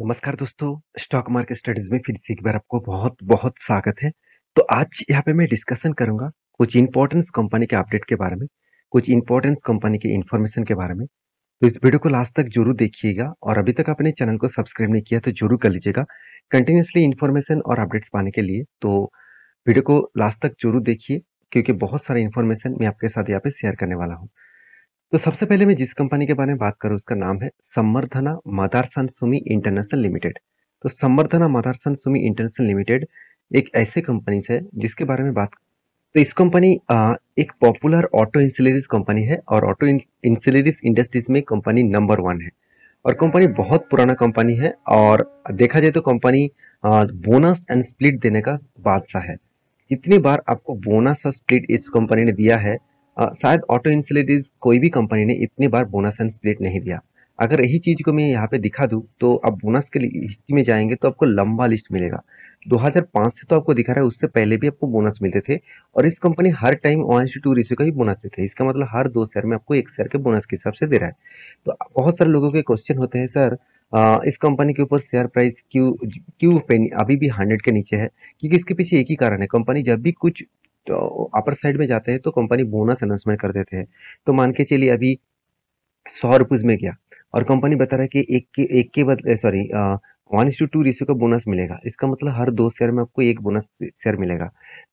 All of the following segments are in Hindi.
नमस्कार दोस्तों स्टॉक मार्केट स्टडीज में फिर से एक बार आपको बहुत बहुत स्वागत है तो आज यहाँ पे मैं डिस्कशन करूंगा कुछ इंपॉर्टेंस कंपनी के अपडेट के बारे में कुछ इंपॉर्टेंस कंपनी के इन्फॉर्मेशन के बारे में तो इस वीडियो को लास्ट तक जरूर देखिएगा और अभी तक आपने चैनल को सब्सक्राइब नहीं किया तो जरूर कर लीजिएगा कंटिन्यूसली इन्फॉर्मेशन और अपडेट्स पाने के लिए तो वीडियो को लास्ट तक जरूर देखिए क्योंकि बहुत सारा इन्फॉर्मेशन मैं आपके साथ यहाँ पे शेयर करने वाला हूँ तो सबसे पहले मैं जिस कंपनी के बारे में बात करूँ उसका नाम है संवर्धना मदारसन सुमी इंटरनेशनल लिमिटेड तो संवर्धना मदारसन सुमी इंटरनेशनल लिमिटेड एक ऐसे कंपनी है जिसके बारे में बात तो इस कंपनी एक पॉपुलर ऑटो इंसिलरीज कंपनी है और ऑटो इंसिलरीज इंडस्ट्रीज में कंपनी नंबर वन है और कंपनी बहुत पुराना कंपनी है और देखा जाए तो कंपनी बोनस एंड स्प्लिट देने का बादशाह है कितनी बार आपको बोनस और स्प्लिट इस कंपनी ने दिया है शायद ऑटो इंसिलेटिज कोई भी कंपनी ने इतनी बार बोनस एंड स्प्लिट नहीं दिया अगर यही चीज़ को मैं यहाँ पे दिखा दूँ तो आप बोनस के हिस्ट्री में जाएंगे तो आपको लंबा लिस्ट मिलेगा 2005 से तो आपको दिखा रहा है उससे पहले भी आपको बोनस मिलते थे और इस कंपनी हर टाइम वन टू रेशियो का ही बोनस देते हैं इसका मतलब हर दो शेयर में आपको एक शेयर के बोनस के हिसाब से दे रहा है तो बहुत सारे लोगों के क्वेश्चन होते हैं सर आ, इस कंपनी के ऊपर शेयर प्राइस क्यों क्यों अभी भी हंड्रेड के नीचे है क्योंकि इसके पीछे एक ही कारण है कंपनी जब भी कुछ तो अपर साइड में जाते हैं तो कंपनी बोनस अनाउंसमेंट कर देते हैं तो मान के चलिए अभी सौ रुपीज में गया और कंपनी बता रहा है कि एक के एक के बदले sorry one is to two ratio का बोनस मिलेगा इसका मतलब हर दो शेयर में आपको एक बोनस शेयर मिलेगा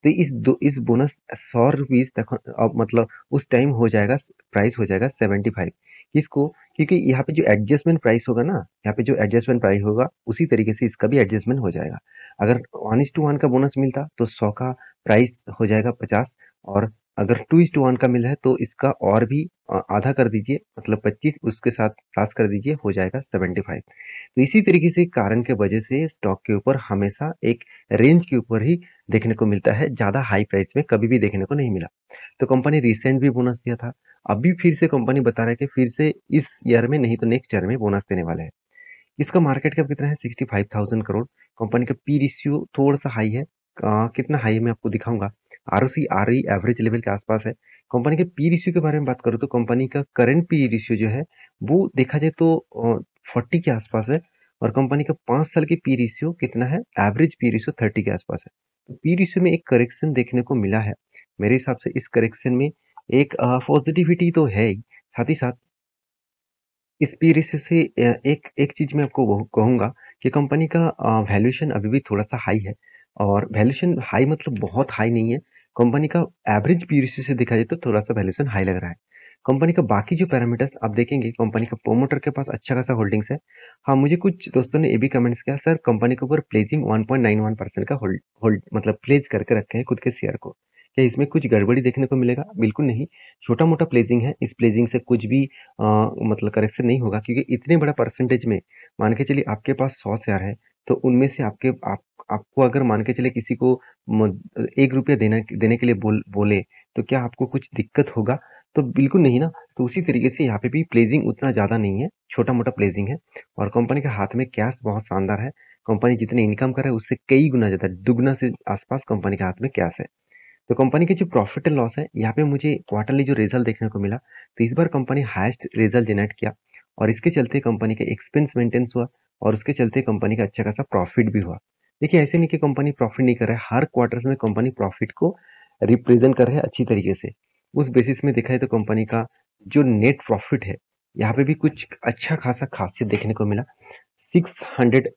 तो इस दो इस बोनस सौ रुपीज़ तक मतलब उस टाइम हो जाएगा प्राइस हो जाएगा सेवेंटी फाइव किसको क्योंकि यहाँ पे जो एडजस्टमेंट प्राइस होगा ना यहाँ पे जो एडजस्टमेंट प्राइस होगा उसी तरीके से इसका भी एडजस्टमेंट हो जाएगा अगर वन इज टू वन का बोनस मिलता तो सौ का प्राइस हो जाएगा पचास और अगर टू इज टू वन का मिल है तो इसका और भी आधा कर दीजिए मतलब पच्चीस उसके साथ प्लस कर दीजिए हो जाएगा सेवेंटी फाइव तो इसी तरीके से कारण के वजह से स्टॉक के ऊपर हमेशा एक रेंज के ऊपर ही देखने को मिलता है ज़्यादा हाई प्राइस में कभी भी देखने को नहीं मिला तो कंपनी रिसेंट भी बोनस दिया था अभी फिर से कंपनी बता रहा है कि फिर से इस ईयर में नहीं तो नेक्स्ट ईयर में बोनस देने वाला है इसका मार्केट कैप कितना है sixty five thousand crore company का पी रिश्यू थोड़ा सा हाई है आ, कितना हाई है मैं आपको दिखाऊंगा R C R E average level के आसपास है कंपनी के पी रिश्यू के बारे में बात करूँ तो कंपनी का करेंट पी रेशियो जो है वो देखा जाए तो फोर्टी के आसपास है और कंपनी का पाँच साल के पी रिश्यू कितना है एवरेज पी रेशियो थर्टी के आसपास है तो पी रिश्यू में एक करेक्शन देखने को मिला है मेरे हिसाब से इस करेक्शन में एक पॉजिटिविटी तो है ही साथ ही साथ इस पी रेशियो से एक एक चीज़ मैं आपको कहूँगा कि कंपनी का वैल्यूशन अभी भी थोड़ा सा हाई है और वैल्यूशन हाई मतलब बहुत हाई नहीं है कंपनी का एवरेज पीयूसी से देखा जाए तो थोड़ा सा वैल्यूशन हाई लग रहा है कंपनी का बाकी जो पैरामीटर्स आप देखेंगे कंपनी का प्रोमोटर के पास अच्छा खासा होल्डिंग्स है हाँ मुझे कुछ दोस्तों ने ये भी कमेंट्स किया सर कंपनी के ऊपर प्लेजिंग 1.91 परसेंट का होल्ड होल्ड मतलब प्लेज करके रखे हैं खुद के शेयर को क्या इसमें कुछ गड़बड़ी देखने को मिलेगा बिल्कुल नहीं छोटा मोटा प्लेजिंग है इस प्लेजिंग से कुछ भी आ, मतलब करेक्शन नहीं होगा क्योंकि इतने बड़ा परसेंटेज में मान के चलिए आपके पास सौ शेयर है तो उनमें से आपके आप आपको अगर मान के चले किसी को एक रुपया देना देने के लिए बोल बोले तो क्या आपको कुछ दिक्कत होगा तो बिल्कुल नहीं ना तो उसी तरीके से यहाँ पे भी प्लेजिंग उतना ज़्यादा नहीं है छोटा मोटा प्लेजिंग है और कंपनी के हाथ में कैश बहुत शानदार है कंपनी जितने इनकम कर रहा है उससे कई गुना ज़्यादा दुगुना से आसपास कंपनी के हाथ में कैश है तो कंपनी के जो प्रॉफिट एंड लॉस है यहाँ पे मुझे क्वार्टरली जो रिजल्ट देखने को मिला तो इस बार कंपनी हाइस्ट रिजल्ट जनरेट किया और इसके चलते कंपनी का एक्सपेंस मेंटेन्स हुआ और उसके चलते कंपनी का अच्छा खासा प्रॉफिट भी हुआ देखिए ऐसे नहीं कि कंपनी प्रॉफिट नहीं कर रहा है हर क्वार्टर्स में कंपनी प्रॉफिट को रिप्रेजेंट कर रहा है अच्छी तरीके से उस बेसिस में देखा है तो कंपनी का जो नेट प्रॉफिट है यहाँ पे भी कुछ अच्छा खासा खासियत देखने को मिला six hundred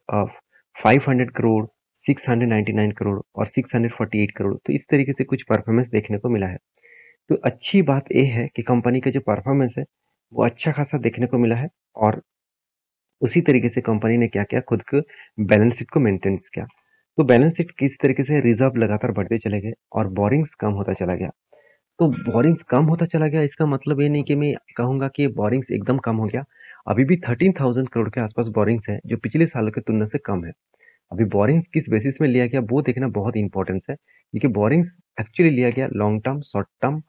five hundred crore six hundred ninety nine crore और six hundred forty eight crore तो इस तरीके से कुछ परफॉर्मेंस देखने को मिला है तो अच्छी बात यह है कि कंपनी का जो परफॉर्मेंस है वो अच्छा खासा देखने को मिला है और उसी तरीके से कंपनी ने क्या किया खुद के बैलेंस शीट को मेंटेनेंस किया तो बैलेंस शीट किस तरीके से रिजर्व लगातार बढ़ते चले गए और बोरिंग्स कम होता चला गया तो बोरिंग्स कम होता चला गया इसका मतलब ये नहीं कि मैं कहूँगा कि बोरिंग्स एकदम कम हो गया अभी भी थर्टीन थाउजेंड करोड़ के आसपास बोरिंग्स है जो पिछले सालों की तुलना से कम है अभी बोरिंग्स किस बेसिस में लिया गया वो देखना बहुत इंपॉर्टेंस है क्योंकि बोरिंग्स एक्चुअली लिया गया लॉन्ग टर्म शॉर्ट टर्म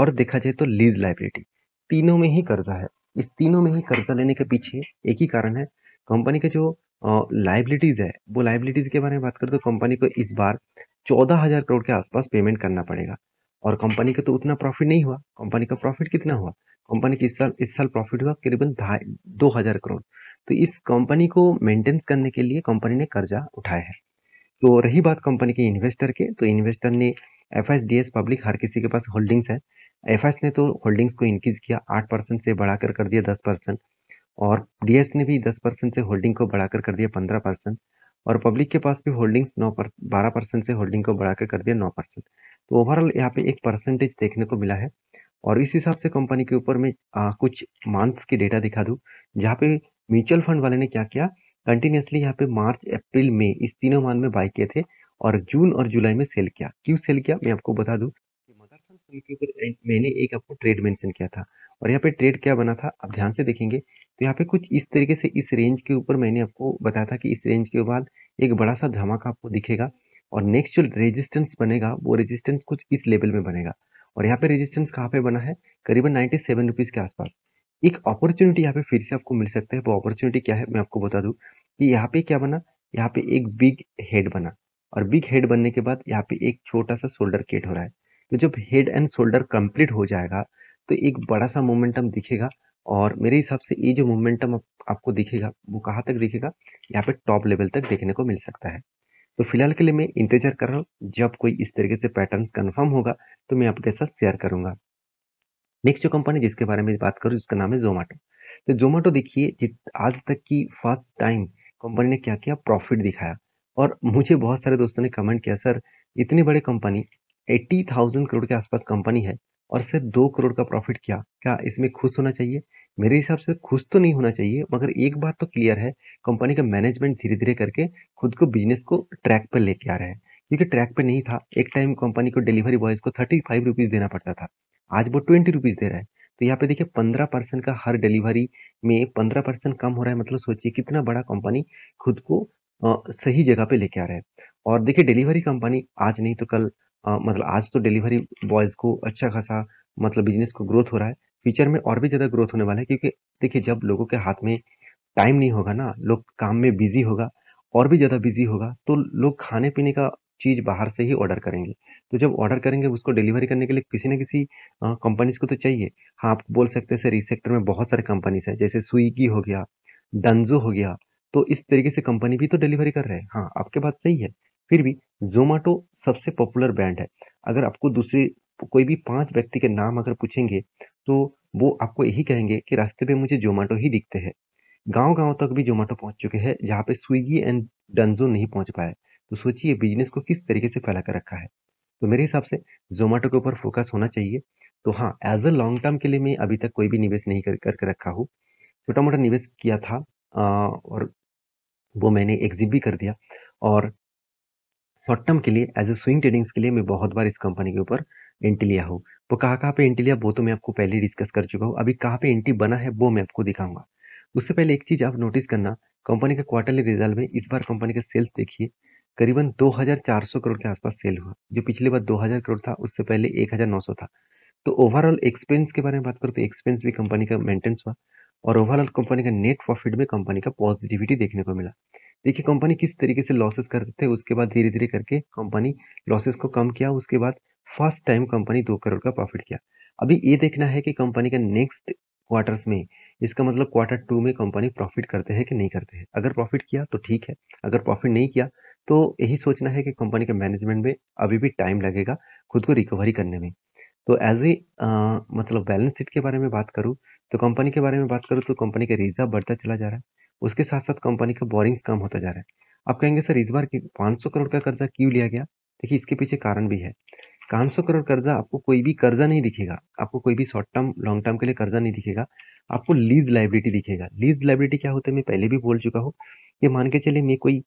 और देखा जाए तो लीज लाइबिलिटी तीनों में ही कर्जा है इस तीनों में ही कर्जा लेने के पीछे एक ही कारण है कंपनी के जो लाइबिलिटीज़ है वो लाइबिलिटीज़ के बारे में बात करें तो कंपनी को इस बार चौदह हज़ार करोड़ के आसपास पेमेंट करना पड़ेगा और कंपनी का तो उतना प्रॉफिट नहीं हुआ कंपनी का प्रॉफिट कितना हुआ कंपनी की इस साल इस साल प्रॉफिट हुआ करीबन ढाई दो हज़ार करोड़ तो इस कंपनी को मेंटेन्स करने के लिए कंपनी ने कर्जा उठाया है तो रही बात कंपनी के इन्वेस्टर के तो इन्वेस्टर ने एफ पब्लिक हर किसी के पास होल्डिंग्स है एफ ने तो होल्डिंग्स को इंक्रीज किया आठ परसेंट से बढ़ाकर कर दिया दस परसेंट और डी ने भी दस परसेंट से होल्डिंग को बढ़ाकर कर दिया पंद्रह परसेंट और पब्लिक के पास भी होल्डिंग्स नौ पर बारह परसेंट से होल्डिंग को बढ़ाकर कर दिया नौ परसेंट तो ओवरऑल यहाँ पे एक परसेंटेज देखने को मिला है और इस हिसाब से कंपनी के ऊपर मैं आ, कुछ मंथ्स की डेटा दिखा दूँ जहाँ पे म्यूचुअल फंड वाले ने क्या किया कंटिन्यूसली यहाँ पे मार्च अप्रैल मई इस तीनों मान में बाई किए थे और जून और जुलाई में सेल किया क्यों सेल किया मैं आपको बता दूँ उनके ऊपर मैंने एक आपको ट्रेड मेंशन किया था और यहाँ पे ट्रेड क्या बना था आप ध्यान से देखेंगे तो यहाँ पे कुछ इस तरीके से इस रेंज के ऊपर मैंने आपको बताया था कि इस रेंज के बाद एक बड़ा सा धमाका आपको दिखेगा और नेक्स्ट जो रेजिस्टेंस बनेगा वो रेजिस्टेंस कुछ इस लेवल में बनेगा और यहाँ पे रेजिस्टेंस कहाँ पे बना है करीबन नाइन्टी सेवन के आसपास एक अपॉर्चुनिटी यहाँ पे फिर से आपको मिल सकता है वो अपॉर्चुनिटी क्या है मैं आपको बता दूँ कि यहाँ पे क्या बना यहाँ पे एक बिग हेड बना और बिग हेड बनने के बाद यहाँ पे एक छोटा सा शोल्डर केट हो रहा है तो जब हेड एंड शोल्डर कंप्लीट हो जाएगा तो एक बड़ा सा मोमेंटम दिखेगा और मेरे हिसाब से ये जो मोमेंटम आप, आपको दिखेगा वो कहाँ तक दिखेगा यहाँ पे टॉप लेवल तक देखने को मिल सकता है तो फिलहाल के लिए मैं इंतजार कर रहा हूँ जब कोई इस तरीके से पैटर्न कन्फर्म होगा तो मैं आपके साथ शेयर करूंगा नेक्स्ट जो कंपनी जिसके बारे में बात करूँ उसका नाम है जोमेटो तो जोमेटो देखिए आज तक की फर्स्ट टाइम कंपनी ने क्या किया प्रॉफिट दिखाया और मुझे बहुत सारे दोस्तों ने कमेंट किया सर इतनी बड़ी कंपनी एट्टी थाउजेंड करोड़ के आसपास कंपनी है और सिर्फ दो करोड़ का प्रॉफिट किया क्या इसमें खुश होना चाहिए मेरे हिसाब से खुश तो नहीं होना चाहिए मगर एक बात तो क्लियर है कंपनी का मैनेजमेंट धीरे धीरे करके खुद को बिजनेस को ट्रैक पर लेके आ रहा है क्योंकि ट्रैक पे नहीं था एक टाइम कंपनी को डिलीवरी बॉयज को थर्टी फाइव रुपीज़ देना पड़ता था आज वो ट्वेंटी रुपीज़ दे रहा है तो यहाँ पे देखिए पंद्रह परसेंट का हर डिलीवरी में पंद्रह परसेंट कम हो रहा है मतलब सोचिए कितना बड़ा कंपनी खुद को आ, सही जगह पे लेके आ रहा है और देखिए डिलीवरी कंपनी आज नहीं तो कल आ, मतलब आज तो डिलीवरी बॉयज़ को अच्छा खासा मतलब बिजनेस को ग्रोथ हो रहा है फ्यूचर में और भी ज़्यादा ग्रोथ होने वाला है क्योंकि देखिए जब लोगों के हाथ में टाइम नहीं होगा ना लोग काम में बिजी होगा और भी ज़्यादा बिजी होगा तो लोग खाने पीने का चीज़ बाहर से ही ऑर्डर करेंगे तो जब ऑर्डर करेंगे उसको डिलीवरी करने के लिए किसी न किसी कंपनीज को तो चाहिए हाँ आप बोल सकते हैं सर इस सेक्टर में बहुत सारे कंपनीज हैं जैसे स्विगी हो गया डंजो हो गया तो इस तरीके से कंपनी भी तो डिलीवरी कर रहे हैं हाँ आपके बात सही है फिर भी जोमाटो सबसे पॉपुलर ब्रांड है अगर आपको दूसरे कोई भी पांच व्यक्ति के नाम अगर पूछेंगे तो वो आपको यही कहेंगे कि रास्ते पे मुझे जोमाटो ही दिखते हैं गांव गांव तक भी जोमाटो पहुंच चुके हैं जहाँ पे स्विगी एंड डनजो नहीं पहुंच पाए तो सोचिए बिजनेस को किस तरीके से फैला कर रखा है तो मेरे हिसाब से जोमेटो के ऊपर फोकस होना चाहिए तो हाँ एज अ लॉन्ग टर्म के लिए मैं अभी तक कोई भी निवेश नहीं कर करके रखा हूँ छोटा मोटा निवेश किया था आ, और वो मैंने एग्जिट भी कर दिया और शॉर्ट टर्म के लिए एज ए स्विंग ट्रेडिंग्स के लिए मैं बहुत बार इस कंपनी के ऊपर एंटी लिया हूँ तो कहाँ कहाँ पे एंटी लिया वो तो मैं आपको पहले डिस्कस कर चुका हूँ अभी कहाँ पे एंटी बना है वो मैं आपको दिखाऊंगा उससे पहले एक चीज़ आप नोटिस करना कंपनी के क्वार्टरली रिजल्ट में इस बार कंपनी का सेल्स देखिए करीबन 2400 करोड़ के आसपास सेल हुआ जो पिछले बार 2000 करोड़ था उससे पहले 1900 था तो ओवरऑल एक्सपेंस के बारे में बात करूँ तो एक्सपेंस भी कंपनी का मेंटेनेंस हुआ और ओवरऑल कंपनी का नेट प्रॉफिट में कंपनी का पॉजिटिविटी देखने को मिला देखिए कंपनी किस तरीके से लॉसेस करते थे उसके बाद धीरे धीरे करके कंपनी लॉसेस को कम किया उसके बाद फर्स्ट टाइम कंपनी दो करोड़ का प्रॉफिट किया अभी ये देखना है कि कंपनी का नेक्स्ट क्वार्टर्स में इसका मतलब क्वार्टर टू में कंपनी प्रॉफिट करते हैं कि नहीं करते हैं अगर प्रॉफिट किया तो ठीक है अगर प्रॉफिट नहीं किया तो यही सोचना है कि कंपनी के मैनेजमेंट में अभी भी टाइम लगेगा खुद को रिकवरी करने में तो एज ए मतलब बैलेंस शीट के बारे में बात करूँ तो कंपनी के बारे में बात करूँ तो कंपनी का रिजर्व बढ़ता चला जा रहा है उसके साथ साथ कंपनी का बोरिंग्स कम होता जा रहा है आप कहेंगे सर इस बार पाँच सौ करोड़ का कर्जा क्यों लिया गया देखिए इसके पीछे कारण भी है पाँच सौ करोड़ कर्जा आपको कोई भी कर्जा नहीं दिखेगा आपको कोई भी शॉर्ट टर्म लॉन्ग टर्म के लिए कर्जा नहीं दिखेगा आपको लीज लाइबिलिटी दिखेगा लीज लाइबिलिटी क्या होता है मैं पहले भी बोल चुका हूँ ये मान के चले मैं कोई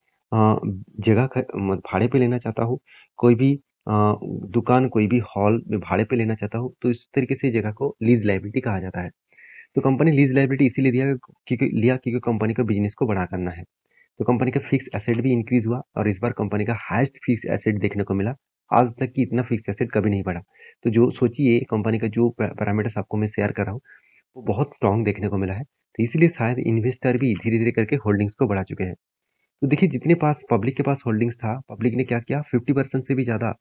जगह भाड़े पे लेना चाहता हूँ कोई भी दुकान कोई भी हॉल में भाड़े पे लेना चाहता हूँ तो इस तरीके से जगह को लीज लाइबिलिटी कहा जाता है तो कंपनी लीज लाइबिलिटी इसीलिए दिया क्योंकि लिया क्योंकि कंपनी को बिजनेस को बड़ा करना है तो कंपनी का फिक्स एसेट भी इंक्रीज हुआ और इस बार कंपनी का हाइस्ट फिक्स एसेट देखने को मिला आज तक की इतना फिक्स एसेट कभी नहीं बढ़ा तो जो सोचिए कंपनी का जो पैरामीटर्स आपको मैं शेयर कर रहा हूँ वो बहुत स्ट्रॉन्ग देखने को मिला है तो इसीलिए शायद इन्वेस्टर भी धीरे धीरे करके होल्डिंग्स को बढ़ा चुके हैं तो देखिए जितने पास पब्लिक के पास होल्डिंग्स था पब्लिक ने क्या किया फिफ्टी परसेंट से भी ज़्यादा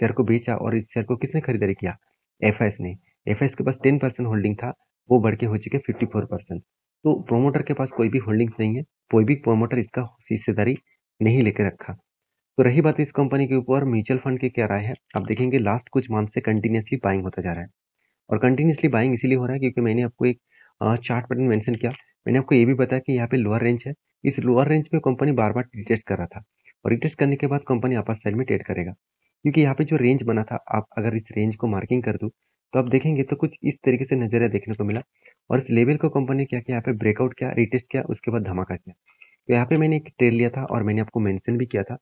शेयर को बेचा और इस शेयर को किसने खरीदारी किया एफ ने एफ के पास टेन परसेंट होल्डिंग था वो बढ़ के हो चुके फिफ्टी फोर परसेंट तो प्रोमोटर के पास कोई भी होल्डिंग्स नहीं है कोई भी प्रोमोटर इसका हिस्सेदारी नहीं लेकर रखा तो रही बात इस कंपनी के ऊपर म्यूचुअल फंड की क्या राय है आप देखेंगे लास्ट कुछ मंथ से कंटिन्यूसली बाइंग होता जा रहा है और कंटिन्यूसली बाइंग इसीलिए हो रहा है क्योंकि मैंने आपको एक चार्ट पैटर्न मेंशन किया मैंने आपको ये भी बताया कि यहाँ पे लोअर रेंज है इस लोअर रेंज पे कंपनी बार बार रिटेस्ट कर रहा था और रिटेस्ट करने के बाद कंपनी आपस साइड में ट्रेड करेगा क्योंकि यहाँ पे जो रेंज बना था आप अगर इस रेंज को मार्किंग कर दूँ तो आप देखेंगे तो कुछ इस तरीके से नजरिया देखने को मिला और इस लेवल को कंपनी क्या किया यहाँ पे ब्रेकआउट किया रिटेस्ट किया उसके बाद धमाका किया तो यहाँ पे मैंने एक ट्रेड लिया था और मैंने आपको मेंशन भी किया था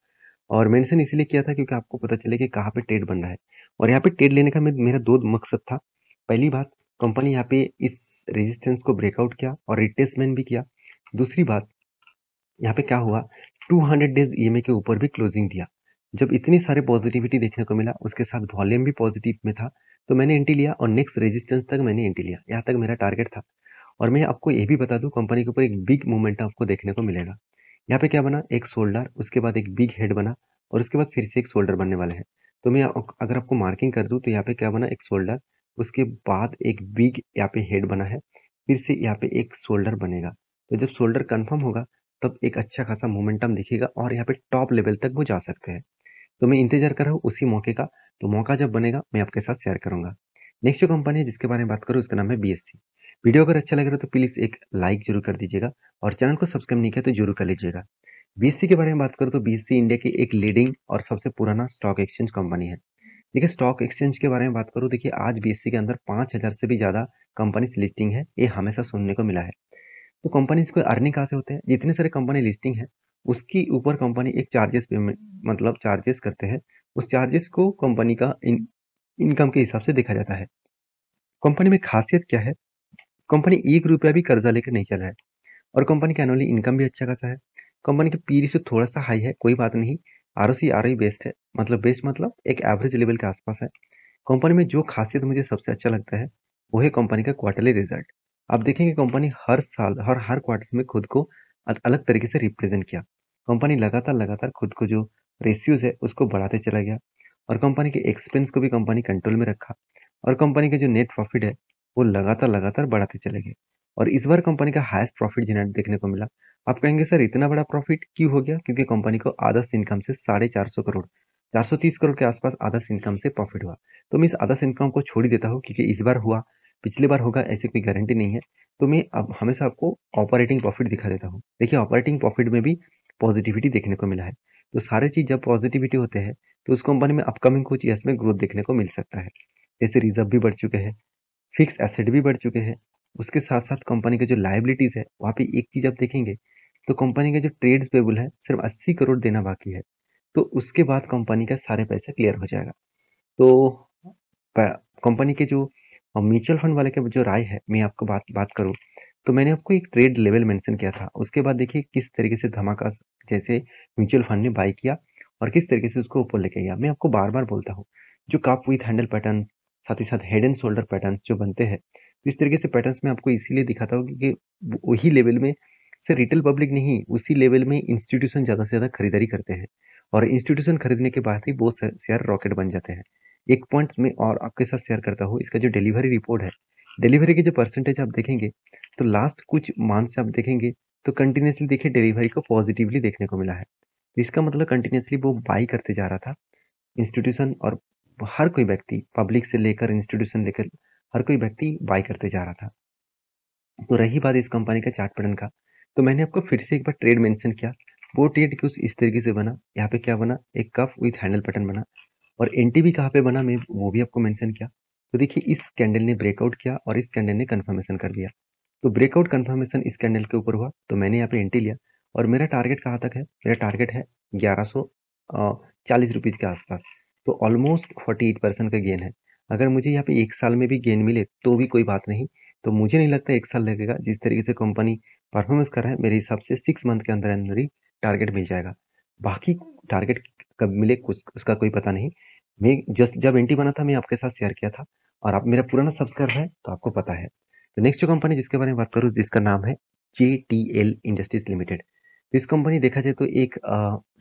और मेंशन इसलिए किया था क्योंकि आपको पता चले कि कहाँ पे ट्रेड बन रहा है और यहाँ पे ट्रेड लेने का मेरा दो मकसद था पहली बात कंपनी यहाँ पे इस रेजिस्टेंस को ब्रेकआउट किया और रिटेस्टमेंट भी किया दूसरी बात यहाँ पे क्या हुआ टू डेज ई के ऊपर भी क्लोजिंग दिया जब इतनी सारी पॉजिटिविटी देखने को मिला उसके साथ वॉल्यूम भी पॉजिटिव में था तो मैंने एंटी लिया और नेक्स्ट रेजिस्टेंस तक मैंने एंटी लिया यहाँ तक मेरा टारगेट था और मैं आपको ये भी बता दूँ कंपनी के ऊपर एक बिग मूवमेंट आपको देखने को मिलेगा यहाँ पे क्या बना एक शोल्डर उसके बाद एक बिग हेड बना और उसके बाद फिर से एक शोल्डर बनने वाले हैं तो मैं अगर आपको मार्किंग कर दूँ तो यहाँ पे क्या बना एक शोल्डर उसके बाद एक बिग यहाँ पे हेड बना है फिर से यहाँ पे एक शोल्डर बनेगा तो जब शोल्डर कन्फर्म होगा तब एक अच्छा खासा मोमेंटम दिखेगा और यहाँ पे टॉप लेवल तक वो जा सकते हैं तो मैं इंतजार कर रहा हूँ उसी मौके का तो मौका जब बनेगा मैं आपके साथ शेयर करूंगा नेक्स्ट जो कंपनी है जिसके बारे में बात करूँ उसका नाम है बी वीडियो अगर अच्छा लग रहा है तो प्लीज़ एक लाइक जरूर कर दीजिएगा और चैनल को सब्सक्राइब नहीं किया तो जरूर कर लीजिएगा बीएससी के बारे में बात करूँ तो बी इंडिया की एक लीडिंग और सबसे पुराना स्टॉक एक्सचेंज कंपनी है देखिए स्टॉक एक्सचेंज के बारे में बात करूँ देखिए आज बी के अंदर पाँच हज़ार से भी ज़्यादा कंपनीज लिस्टिंग है ये हमेशा सुनने को मिला है तो कंपनीज को अर्निंग कहाँ से होते हैं जितने सारे कंपनी लिस्टिंग है उसकी ऊपर कंपनी एक चार्जेस पेमेंट मतलब चार्जेस करते हैं उस चार्जेस को कंपनी का इन इनकम के हिसाब से देखा जाता है कंपनी में खासियत क्या है कंपनी एक रुपया भी कर्जा लेकर नहीं चला है और कंपनी का एनुअली इनकम भी अच्छा खासा है कंपनी की पी से थोड़ा सा हाई है कोई बात नहीं R O C R O best है मतलब बेस्ट मतलब एक एवरेज लेवल के आसपास है कंपनी में जो खासियत मुझे सबसे अच्छा लगता है वो है कंपनी का क्वार्टरली रिजल्ट आप देखेंगे कंपनी हर साल हर हर क्वार्टर में खुद को अलग तरीके से रिप्रेजेंट किया कंपनी लगातार लगातार खुद को जो रेशियोज है उसको बढ़ाते चला गया और कंपनी के एक्सपेंस को भी कंपनी कंट्रोल में रखा और कंपनी का जो नेट प्रॉफिट है वो लगातार लगातार बढ़ाते चले गए और इस बार कंपनी का हाईएस्ट प्रॉफिट जनरेट देखने को मिला आप कहेंगे सर इतना बड़ा प्रॉफिट क्यों हो गया क्योंकि कंपनी को आधा इनकम से साढ़े चार सौ करोड़ चार सौ तीस करोड़ के आसपास आधा इनकम से प्रॉफिट हुआ तो मैं इस आधा इनकम को छोड़ ही देता हूँ क्योंकि इस बार हुआ पिछले बार होगा ऐसी कोई गारंटी नहीं है तो मैं अब हमेशा आपको ऑपरेटिंग प्रॉफिट दिखा देता हूँ देखिए ऑपरेटिंग प्रॉफिट में भी पॉजिटिविटी देखने को मिला है तो सारे चीज़ जब पॉजिटिविटी होते हैं तो उस कंपनी में अपकमिंग कुछ ईयर्स में ग्रोथ देखने को मिल सकता है जैसे रिजर्व भी बढ़ चुके हैं फिक्स एसेट भी बढ़ चुके हैं उसके साथ साथ कंपनी के जो लाइबिलिटीज़ है वहाँ पे एक चीज़ आप देखेंगे तो कंपनी का जो ट्रेड्स पेबल है सिर्फ अस्सी करोड़ देना बाकी है तो उसके बाद कंपनी का सारे पैसे क्लियर हो जाएगा तो कंपनी के जो और म्यूचुअल फंड वाले का जो राय है मैं आपको बात बात करूँ तो मैंने आपको एक ट्रेड लेवल मेंशन किया था उसके बाद देखिए किस तरीके से धमाका जैसे म्यूचुअल फंड ने बाई किया और किस तरीके से उसको ऊपर लेके गया मैं आपको बार बार बोलता हूँ जो काप विथ हैंडल पैटर्न साथ ही साथ हेड एंड शोल्डर पैटर्न जो बनते हैं तो इस तरीके से पैटर्न मैं आपको इसीलिए दिखाता हूँ क्योंकि वही लेवल में से रिटेल पब्लिक नहीं उसी लेवल में इंस्टीट्यूशन ज़्यादा से ज़्यादा खरीदारी करते हैं और इंस्टीट्यूशन खरीदने के बाद ही वो शेयर रॉकेट बन जाते हैं एक पॉइंट में और आपके साथ शेयर करता हूँ इसका जो डिलीवरी रिपोर्ट है डिलीवरी के जो परसेंटेज आप देखेंगे तो लास्ट कुछ मंथ से आप देखेंगे तो कंटिन्यूसली देखिए डिलीवरी को पॉजिटिवली देखने को मिला है इसका मतलब कंटिन्यूसली वो बाई करते जा रहा था इंस्टीट्यूशन और हर कोई व्यक्ति पब्लिक से लेकर इंस्टीट्यूशन लेकर हर कोई व्यक्ति बाई करते जा रहा था तो रही बात इस कंपनी का चार्ट पैटर्न का तो मैंने आपको फिर से एक बार ट्रेड मेंशन किया वो ट्रेड कुछ इस तरीके से बना यहाँ पे क्या बना एक कफ विथ हैंडल पैटर्न बना और एन टी कहाँ पर बना मैं वो भी आपको मैंशन किया तो देखिए इस कैंडल ने ब्रेकआउट किया और इस कैंडल ने कन्फर्मेशन कर दिया तो ब्रेकआउट कन्फर्मेशन इस कैंडल के ऊपर हुआ तो मैंने यहाँ पे एंट्री लिया और मेरा टारगेट कहाँ तक है मेरा टारगेट है ग्यारह सौ चालीस रुपीज़ के आसपास तो ऑलमोस्ट फोर्टी एट परसेंट का गेन है अगर मुझे यहाँ पे एक साल में भी गेन मिले तो भी कोई बात नहीं तो मुझे नहीं लगता एक साल लगेगा जिस तरीके से कंपनी परफॉर्मेंस कर रहा है मेरे हिसाब से सिक्स मंथ के अंदर अंदर ही टारगेट मिल जाएगा बाकी टारगेट कब मिले कुछ उसका कोई पता नहीं मैं जस्ट जब एंटी बना था मैं आपके साथ शेयर किया था और आप मेरा पुराना सब्सक्राइबर है तो आपको पता है तो नेक्स्ट जो कंपनी जिसके बारे में बात करूँ जिसका नाम है J T L industries limited तो इस कंपनी देखा जाए तो एक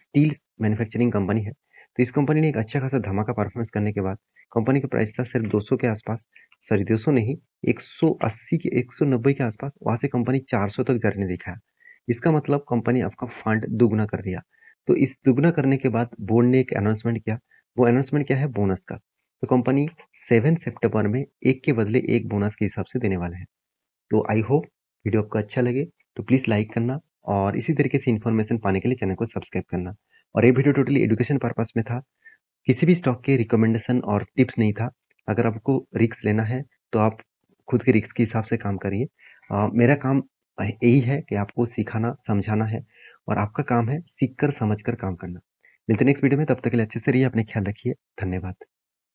स्टील मैन्युफैक्चरिंग कंपनी है तो इस कंपनी ने एक अच्छा खासा धमाका परफॉर्मेंस करने के बाद कंपनी का प्राइस था सिर्फ 200 के आसपास सॉरी 200 नहीं 180 के 190 के आसपास वहाँ से कंपनी 400 तक जर्नी दिखा इसका मतलब कंपनी आपका फंड दोगुना कर दिया तो इस दुगना करने के बाद बोर्ड ने एक अनाउंसमेंट किया वो अनाउंसमेंट क्या है बोनस का तो कंपनी सेवन सेप्टेम्बर में एक के बदले एक बोनस के हिसाब से देने वाले हैं तो आई होप वीडियो आपको अच्छा लगे तो प्लीज़ लाइक करना और इसी तरीके से इन्फॉर्मेशन पाने के लिए चैनल को सब्सक्राइब करना और ये वीडियो टोटली एजुकेशन पर्पज़ में था किसी भी स्टॉक के रिकमेंडेशन और टिप्स नहीं था अगर आपको रिक्स लेना है तो आप खुद के रिक्स के हिसाब से काम करिए मेरा काम यही है कि आपको सिखाना समझाना है और आपका काम है सीख कर समझ कर काम करना मिलते नेक्स्ट वीडियो में तब तक के लिए अच्छे से रहिए अपने ख्याल रखिए धन्यवाद